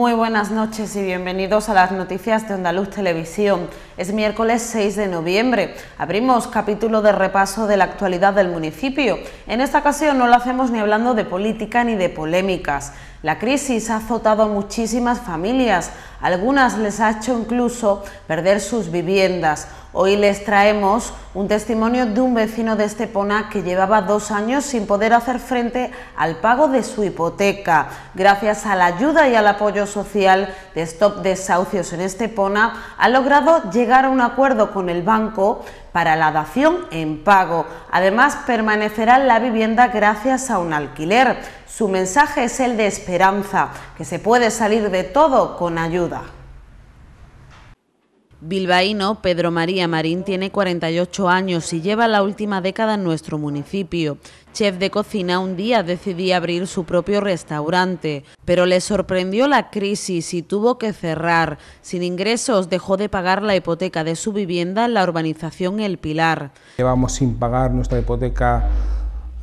Muy buenas noches y bienvenidos a las noticias de andaluz Televisión. Es miércoles 6 de noviembre. Abrimos capítulo de repaso de la actualidad del municipio. En esta ocasión no lo hacemos ni hablando de política ni de polémicas. La crisis ha azotado a muchísimas familias, algunas les ha hecho incluso perder sus viviendas. Hoy les traemos un testimonio de un vecino de Estepona que llevaba dos años sin poder hacer frente al pago de su hipoteca. Gracias a la ayuda y al apoyo social de Stop Desahucios en Estepona, ha logrado llegar llegar a un acuerdo con el banco para la dación en pago. Además, permanecerá en la vivienda gracias a un alquiler. Su mensaje es el de esperanza, que se puede salir de todo con ayuda. Bilbaíno Pedro María Marín tiene 48 años y lleva la última década en nuestro municipio. Chef de cocina, un día decidió abrir su propio restaurante, pero le sorprendió la crisis y tuvo que cerrar. Sin ingresos dejó de pagar la hipoteca de su vivienda en la urbanización El Pilar. Llevamos sin pagar nuestra hipoteca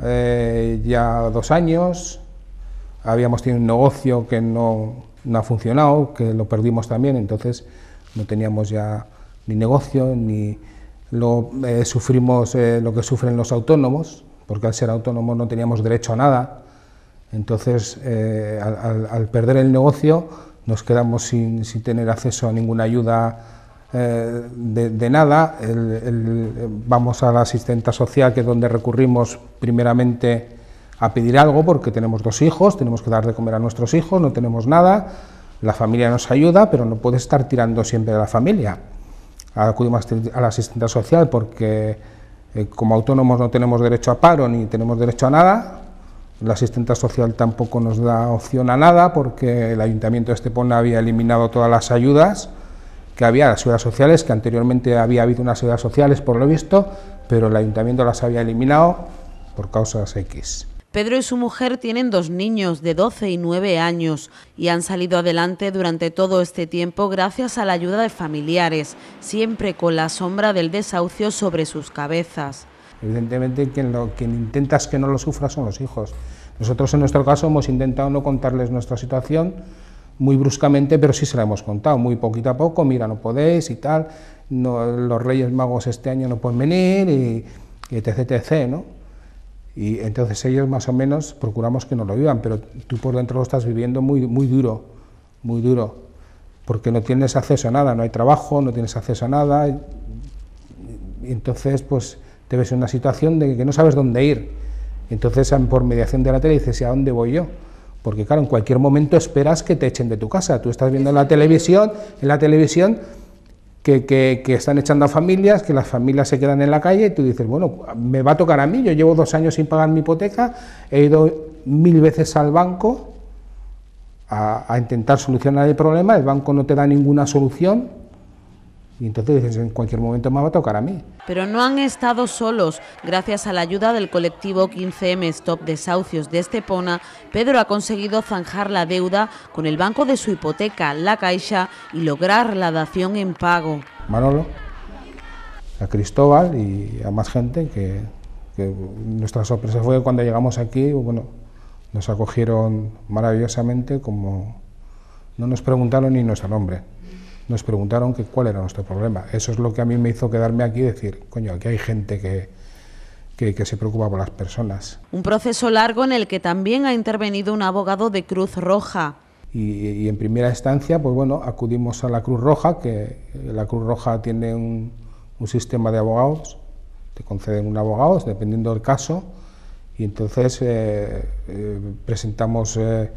eh, ya dos años. Habíamos tenido un negocio que no, no ha funcionado, que lo perdimos también, entonces no teníamos ya ni negocio, ni lo, eh, sufrimos eh, lo que sufren los autónomos, porque al ser autónomos no teníamos derecho a nada. Entonces, eh, al, perder el negocio, nos quedamos sin, tener acceso a ninguna ayuda de, nada. vamos a la asistenta social, que es donde recurrimos primeramente a pedir algo, porque tenemos dos hijos, tenemos que dar de comer a nuestros hijos, no tenemos nada la familia nos ayuda, pero no puede estar tirando siempre de la familia. Acudimos a la asistenta social porque eh, como autónomos no tenemos derecho a paro ni tenemos derecho a nada. La asistenta social tampoco nos da opción a nada porque el Ayuntamiento de Estepona había eliminado todas las ayudas que había, las ayudas sociales, que anteriormente había habido unas ayudas sociales por lo visto, pero el Ayuntamiento las había eliminado por causas X. Pedro y su mujer tienen dos niños de 12 y 9 años y han salido adelante durante todo este tiempo gracias a la ayuda de familiares, siempre con la sombra del desahucio sobre sus cabezas. Evidentemente quien, lo, intentas que no lo sufra son los hijos. Nosotros en nuestro caso hemos intentado no contarles nuestra situación muy bruscamente, pero sí se la hemos contado, muy poquito a poco, mira, no podéis y tal, no, los Reyes Magos este año no pueden venir, y, etc, ¿no? Y entonces ellos más o menos procuramos que no lo vivan, pero tú por dentro lo estás viviendo muy, muy duro, muy duro, porque no tienes acceso a nada, no hay trabajo, no tienes acceso a nada. Y entonces, pues te ves en una situación de que no sabes dónde ir. Entonces, por mediación de la tele dices, ¿y a dónde voy yo? Porque claro, en cualquier momento esperas que te echen de tu casa. Tú estás viendo la televisión, en la televisión que, están echando a familias, que las familias se quedan en la calle y tú dices, bueno, me va a tocar a mí, yo llevo dos años sin pagar mi hipoteca, he ido mil veces al banco a intentar solucionar el problema, el banco no te da ninguna solución, y entonces en cualquier momento me va a tocar a mí. Pero no han estado solos. Gracias a la ayuda del colectivo 15M Stop Desahucios de Estepona, Pedro ha conseguido zanjar la deuda con el banco de su hipoteca, la Caixa, y lograr la dación en pago. Manolo, a Cristóbal y a más gente que, que nuestra sorpresa fue cuando llegamos aquí, bueno, nos acogieron maravillosamente como no nos preguntaron ni nuestro nombre nos preguntaron que cuál era nuestro problema. Eso es lo que a mí me hizo quedarme aquí y decir, coño, aquí hay gente que, que, se preocupa por las personas. Un proceso largo en el que también ha intervenido un abogado de Cruz Roja. Y, en primera instancia, pues bueno, acudimos a la Cruz Roja, que la Cruz Roja tiene un, sistema de abogados, te conceden un abogado, dependiendo del caso, y entonces eh, eh, presentamos eh,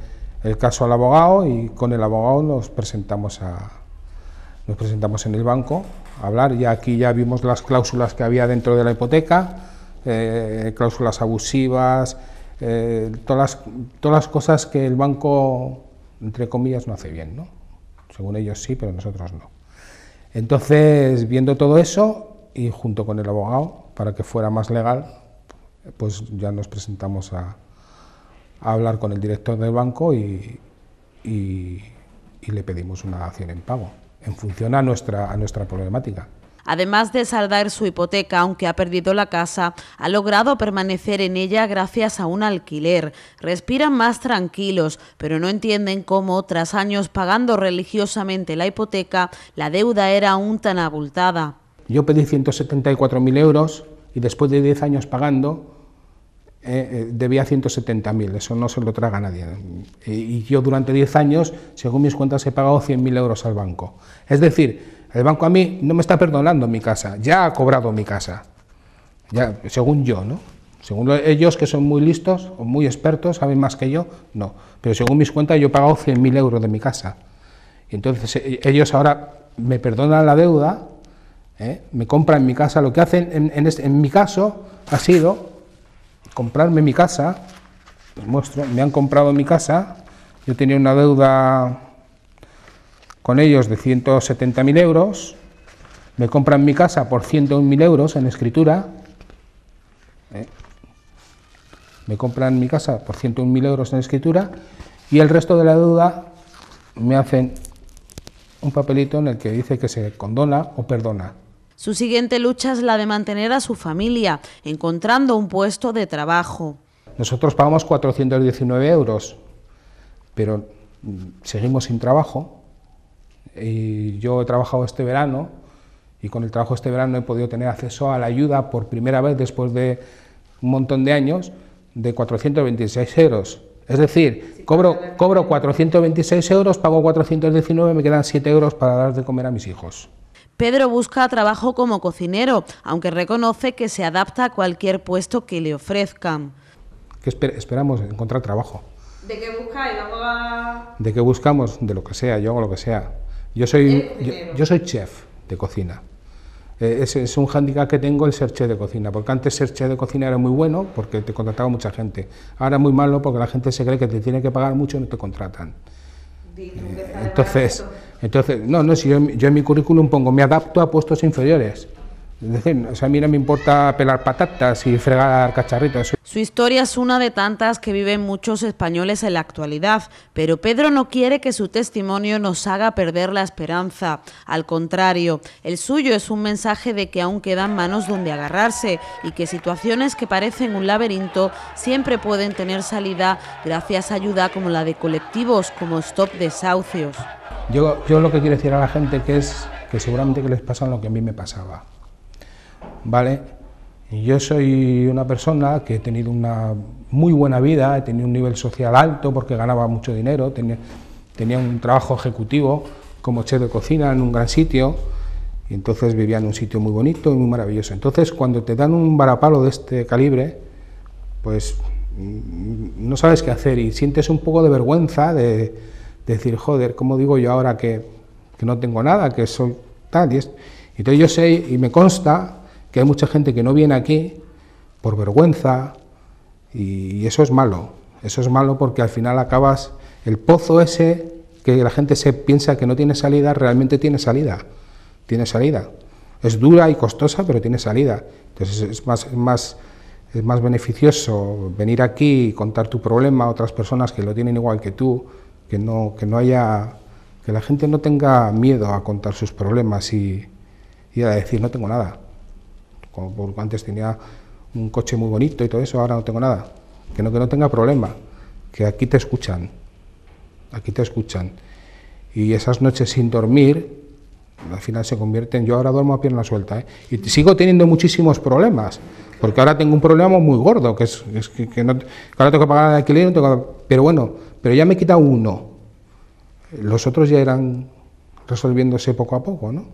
el caso al abogado y con el abogado nos presentamos a, nos presentamos en el banco a hablar, y aquí ya vimos las cláusulas que había dentro de la hipoteca, eh, cláusulas abusivas, eh, todas, las, todas las cosas que el banco, entre comillas, no hace bien, ¿no? Según ellos sí, pero nosotros no. Entonces, viendo todo eso y junto con el abogado, para que fuera más legal, pues ya nos presentamos a, hablar con el director del banco y le pedimos una acción en pago en función a nuestra, problemática. Además de saldar su hipoteca, aunque ha perdido la casa, ha logrado permanecer en ella gracias a un alquiler. Respiran más tranquilos, pero no entienden cómo, tras años pagando religiosamente la hipoteca, la deuda era aún tan abultada. Yo pedí 174.000 euros y después de 10 años pagando, eh, eh, debía 170.000, eso no se lo traga nadie. Y yo durante 10 años, según mis cuentas, he pagado 100.000 euros al banco. Es decir, el banco a mí no me está perdonando mi casa, ya ha cobrado mi casa, ya, según yo, ¿no? Según ellos, que son muy listos o muy expertos, saben más que yo, no. Pero según mis cuentas, yo he pagado 100.000 euros de mi casa. Y entonces eh, ellos ahora me perdonan la deuda, me compran mi casa. Lo que hacen en, en este, mi caso ha sido comprarme mi casa, me han comprado mi casa, yo tenía una deuda con ellos de 170.000 euros, me compran mi casa por 101.000 euros en escritura, ¿eh? me compran mi casa por 101.000 euros en escritura y el resto de la deuda me hacen un papelito en el que dice que se condona o perdona. Su siguiente lucha es la de mantener a su familia, encontrando un puesto de trabajo. Nosotros pagamos 419 euros, pero mm, seguimos sin trabajo. Y yo he trabajado este verano y con el trabajo este verano he podido tener acceso a la ayuda por primera vez después de un montón de años de 426 euros. Es decir, cobro, cobro 426 euros, pago 419, me quedan 7 euros para dar de comer a mis hijos. Pedro busca trabajo como cocinero, aunque reconoce que se adapta a cualquier puesto que le ofrezcan. ¿Qué esperamos? Encontrar trabajo. ¿De qué buscáis? ¿De qué buscamos? De lo que sea, yo hago lo que sea. Yo soy, yo, soy chef de cocina. Eh, es, un hándicap que tengo el ser chef de cocina, porque antes ser chef de cocina era muy bueno porque te contrataba mucha gente. Ahora es muy malo porque la gente se cree que te tiene que pagar mucho y no te contratan. Eh, entonces... Entonces, no, no, si yo, en mi currículum pongo, me adapto a puestos inferiores. Es decir, o sea, a mí no me importa pelar patatas y fregar cacharritos. Su historia es una de tantas que viven muchos españoles en la actualidad, pero Pedro no quiere que su testimonio nos haga perder la esperanza. Al contrario, el suyo es un mensaje de que aún quedan manos donde agarrarse y que situaciones que parecen un laberinto siempre pueden tener salida gracias a ayuda como la de colectivos como Stop Desahucios. Yo, lo que quiero decir a la gente que es que seguramente que les pasa lo que a mí me pasaba. ¿Vale? Yo soy una persona que he tenido una muy buena vida, he tenido un nivel social alto porque ganaba mucho dinero, tenía, tenía un trabajo ejecutivo como chef de cocina en un gran sitio, y entonces vivía en un sitio muy bonito y muy maravilloso. Entonces, cuando te dan un varapalo de este calibre, pues mm, no sabes qué hacer y sientes un poco de vergüenza de decir, joder, ¿cómo digo yo ahora que, no tengo nada, que soy tal? Y es, entonces yo sé y me consta que hay mucha gente que no viene aquí por vergüenza y, eso es malo. Eso es malo porque al final acabas el pozo ese que la gente se piensa que no tiene salida, realmente tiene salida. Tiene salida. Es dura y costosa, pero tiene salida. Entonces es más, más, es más beneficioso venir aquí y contar tu problema a otras personas que lo tienen igual que tú, que no, que no haya, que la gente no tenga miedo a contar sus problemas y, a decir no tengo nada. Como antes tenía un coche muy bonito y todo eso, ahora no tengo nada. Que no, que no tenga problema, que aquí te escuchan, aquí te escuchan. Y esas noches sin dormir, al final se convierten, yo ahora duermo a pierna suelta, ¿eh? y sigo teniendo muchísimos problemas, porque ahora tengo un problema muy gordo, que es, que, ahora tengo que pagar el alquiler, tengo pero bueno, pero ya me quita uno. Los otros ya irán resolviéndose poco a poco, ¿no?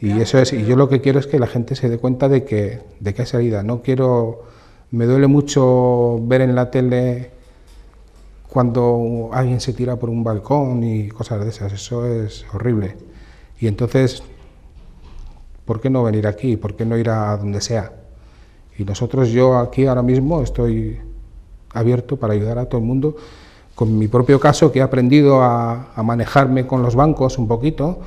Y eso es, y yo lo que quiero es que la gente se dé cuenta de que, de que hay salida. No quiero, me duele mucho ver en la tele cuando alguien se tira por un balcón y cosas de esas. Eso es horrible. Y entonces, ¿por qué no venir aquí? ¿Por qué no ir a donde sea? Y nosotros, yo aquí ahora mismo estoy abierto para ayudar a todo el mundo. Con mi propio caso, que he aprendido a, manejarme con los bancos un poquito,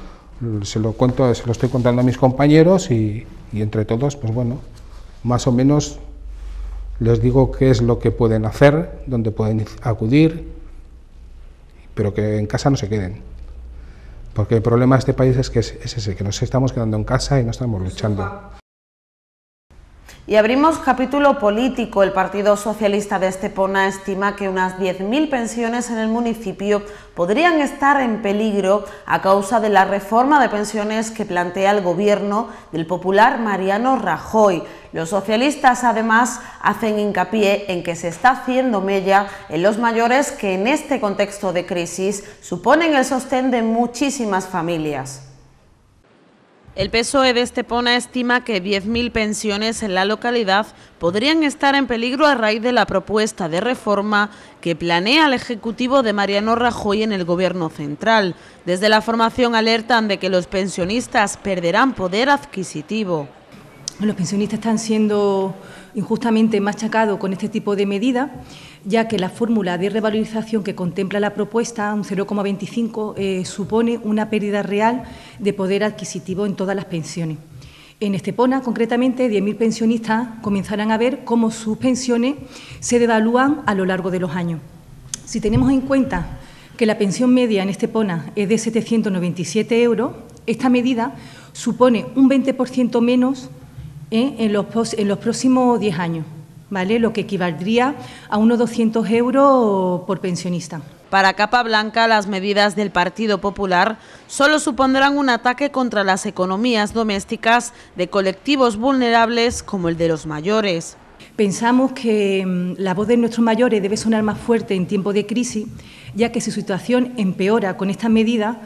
se lo, cuento, se lo estoy contando a mis compañeros y, entre todos, pues bueno, más o menos les digo qué es lo que pueden hacer, dónde pueden acudir, pero que en casa no se queden. Porque el problema de este país es que es, ese, que nos estamos quedando en casa y no estamos luchando. Y abrimos capítulo político. El Partido Socialista de Estepona estima que unas 10.000 pensiones en el municipio podrían estar en peligro a causa de la reforma de pensiones que plantea el gobierno del popular Mariano Rajoy. Los socialistas además hacen hincapié en que se está haciendo mella en los mayores que en este contexto de crisis suponen el sostén de muchísimas familias. El PSOE de Estepona estima que 10.000 pensiones en la localidad podrían estar en peligro a raíz de la propuesta de reforma que planea el Ejecutivo de Mariano Rajoy en el Gobierno Central. Desde la formación alertan de que los pensionistas perderán poder adquisitivo. Los pensionistas están siendo injustamente machacados con este tipo de medidas ya que la fórmula de revalorización que contempla la propuesta, un 0,25, eh, supone una pérdida real de poder adquisitivo en todas las pensiones. En Estepona, concretamente, 10.000 pensionistas comenzarán a ver cómo sus pensiones se devalúan a lo largo de los años. Si tenemos en cuenta que la pensión media en Estepona es de 797 euros, esta medida supone un 20% menos eh, en, los, en los próximos 10 años. Lo que equivaldría a unos 200 euros por pensionista. Para Capa Blanca, las medidas del Partido Popular solo supondrán un ataque contra las economías domésticas de colectivos vulnerables como el de los mayores. Pensamos que mm, la voz de nuestros mayores debe sonar más fuerte en tiempos de crisis, ya que su situación empeora con esta medida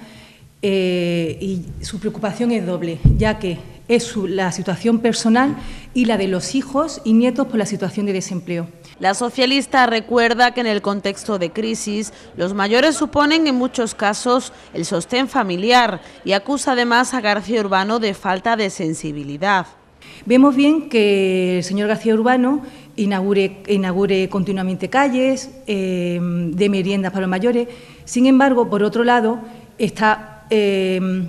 eh, y su preocupación es doble, ya que es la situación personal y la de los hijos y nietos por la situación de desempleo. La socialista recuerda que en el contexto de crisis los mayores suponen en muchos casos el sostén familiar y acusa además a García Urbano de falta de sensibilidad. Vemos bien que el señor García Urbano inaugure, continuamente calles, eh, de meriendas para los mayores. Sin embargo, por otro lado, está eh,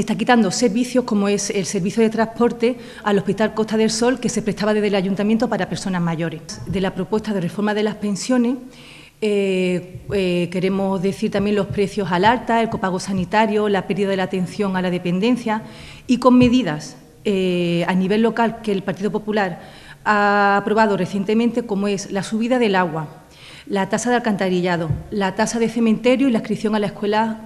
está quitando servicios como es el servicio de transporte al Hospital Costa del Sol que se prestaba desde el Ayuntamiento para personas mayores. De la propuesta de reforma de las pensiones eh, eh, queremos decir también los precios al alta, el copago sanitario, la pérdida de la atención a la dependencia y con medidas eh, a nivel local que el Partido Popular ha aprobado recientemente como es la subida del agua, la tasa de alcantarillado, la tasa de cementerio y la inscripción a las escuelas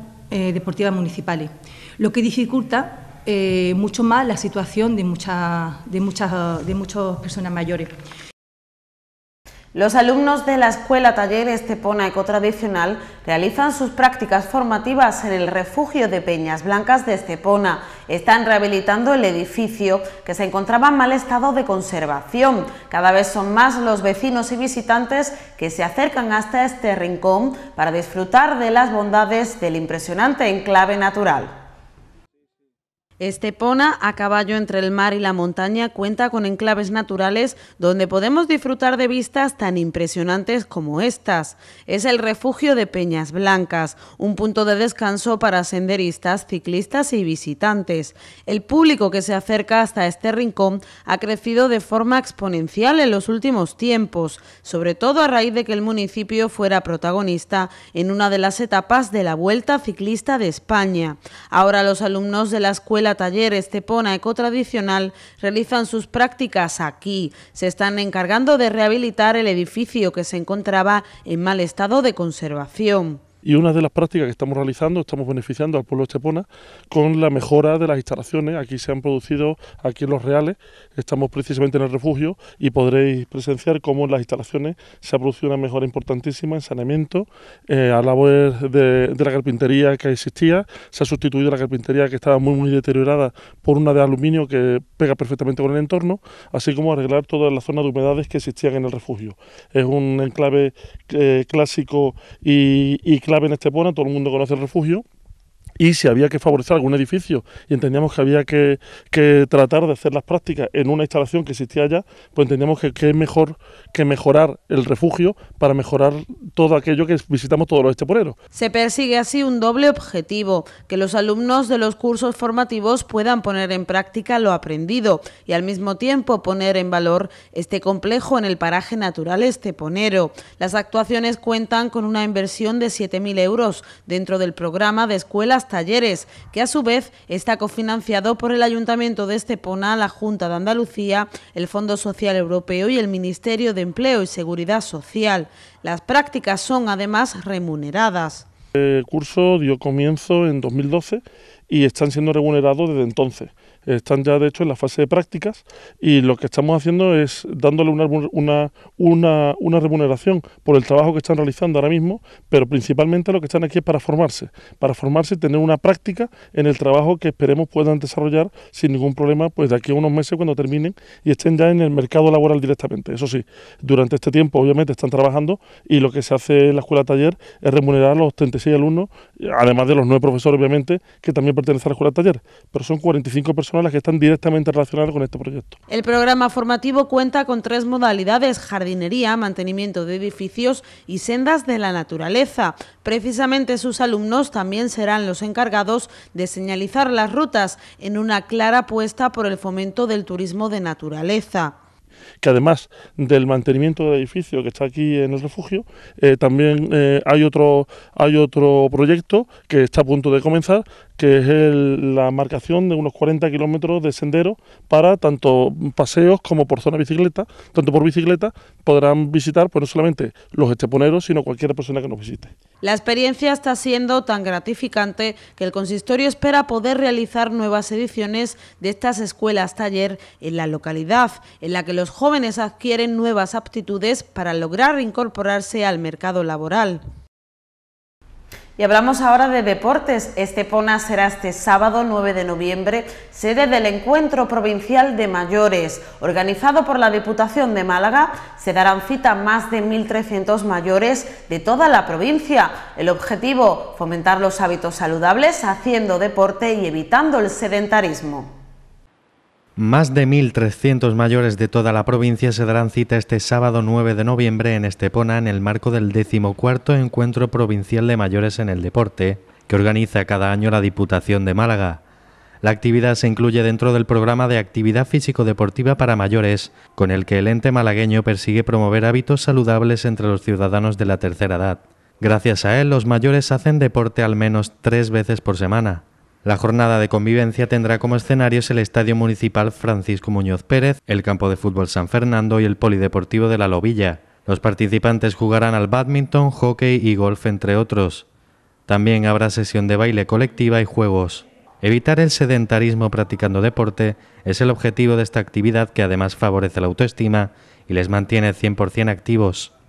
deportivas municipales lo que dificulta eh, mucho más la situación de, de, muchas, de personas mayores. Los alumnos de la Escuela Taller Estepona Ecotradicional realizan sus prácticas formativas en el refugio de Peñas Blancas de Estepona. Están rehabilitando el edificio que se encontraba en mal estado de conservación. Cada vez son más los vecinos y visitantes que se acercan hasta este rincón para disfrutar de las bondades del impresionante enclave natural. Estepona, a caballo entre el mar y la montaña, cuenta con enclaves naturales donde podemos disfrutar de vistas tan impresionantes como estas. Es el refugio de Peñas Blancas, un punto de descanso para senderistas, ciclistas y visitantes. El público que se acerca hasta este rincón ha crecido de forma exponencial en los últimos tiempos, sobre todo a raíz de que el municipio fuera protagonista en una de las etapas de la Vuelta Ciclista de España. Ahora los alumnos de la escuela Taller, Estepona, tradicional realizan sus prácticas aquí. Se están encargando de rehabilitar el edificio que se encontraba en mal estado de conservación y una de las prácticas que estamos realizando, estamos beneficiando al pueblo de Estepona con la mejora de las instalaciones. Aquí se han producido, aquí en Los Reales, estamos precisamente en el refugio y podréis presenciar cómo en las instalaciones se ha producido una mejora importantísima en saneamiento, eh, a la de, de, la carpintería que existía, se ha sustituido la carpintería que estaba muy, muy deteriorada por una de aluminio que pega perfectamente con el entorno, así como arreglar todas las zonas de humedades que existían en el refugio. Es un enclave eh, clásico y, y clave en este pueblo, todo el mundo conoce el refugio, y si había que favorecer algún edificio y entendíamos que había que, que, tratar de hacer las prácticas en una instalación que existía allá, pues entendíamos que, es mejor que mejorar el refugio para mejorar todo aquello que visitamos todos los esteponeros. Se persigue así un doble objetivo, que los alumnos de los cursos formativos puedan poner en práctica lo aprendido y al mismo tiempo poner en valor este complejo en el paraje natural esteponero. Las actuaciones cuentan con una inversión de 7.000 euros dentro del programa de escuelas Talleres, que a su vez está cofinanciado por el Ayuntamiento de Estepona, la Junta de Andalucía, el Fondo Social Europeo y el Ministerio de Empleo y Seguridad Social. Las prácticas son además remuneradas. El curso dio comienzo en 2012 y están siendo remunerados desde entonces. Están ya, de hecho, en la fase de prácticas y lo que estamos haciendo es dándole una, una, una, remuneración por el trabajo que están realizando ahora mismo, pero principalmente lo que están aquí es para formarse, para formarse y tener una práctica en el trabajo que esperemos puedan desarrollar sin ningún problema pues de aquí a unos meses cuando terminen y estén ya en el mercado laboral directamente. Eso sí, durante este tiempo obviamente están trabajando y lo que se hace en la escuela taller es remunerar a los 36 alumnos, además de los nueve profesores obviamente, que también pertenecer al la Taller, pero son 45 personas las que están directamente relacionadas con este proyecto. El programa formativo cuenta con tres modalidades, jardinería, mantenimiento de edificios y sendas de la naturaleza. Precisamente sus alumnos también serán los encargados de señalizar las rutas en una clara apuesta por el fomento del turismo de naturaleza que además del mantenimiento de edificio que está aquí en el refugio, eh, también eh, hay, otro, hay otro proyecto que está a punto de comenzar que es la marcación de unos 40 kilómetros de sendero para tanto paseos como por zona bicicleta, tanto por bicicleta podrán visitar pues, no solamente los esteponeros, sino cualquier persona que nos visite. La experiencia está siendo tan gratificante que el consistorio espera poder realizar nuevas ediciones de estas escuelas taller en la localidad, en la que los jóvenes adquieren nuevas aptitudes para lograr incorporarse al mercado laboral. Y hablamos ahora de deportes. Este Pona será este sábado 9 de noviembre sede del Encuentro Provincial de Mayores. Organizado por la Diputación de Málaga, se darán cita más de 1.300 mayores de toda la provincia. El objetivo, fomentar los hábitos saludables haciendo deporte y evitando el sedentarismo. Más de 1.300 mayores de toda la provincia se darán cita este sábado 9 de noviembre en Estepona en el marco del 14 Encuentro Provincial de Mayores en el Deporte, que organiza cada año la Diputación de Málaga. La actividad se incluye dentro del programa de actividad físico-deportiva para mayores, con el que el ente malagueño persigue promover hábitos saludables entre los ciudadanos de la tercera edad. Gracias a él, los mayores hacen deporte al menos tres veces por semana. La jornada de convivencia tendrá como escenarios el Estadio Municipal Francisco Muñoz Pérez, el Campo de Fútbol San Fernando y el Polideportivo de la Lobilla. Los participantes jugarán al badminton, hockey y golf, entre otros. También habrá sesión de baile colectiva y juegos. Evitar el sedentarismo practicando deporte es el objetivo de esta actividad que además favorece la autoestima y les mantiene 100% activos.